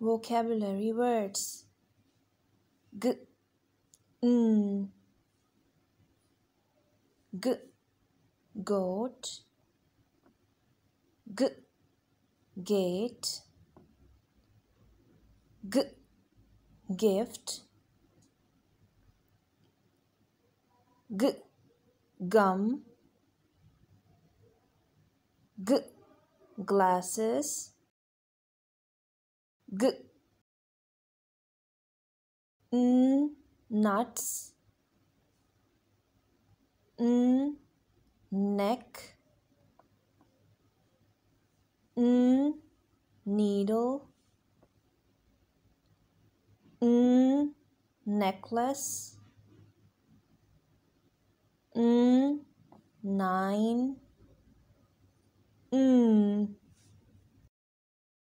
Vocabulary words G mm, G goat G gate G gift G gum G glasses g n nuts n neck n needle n necklace n nine n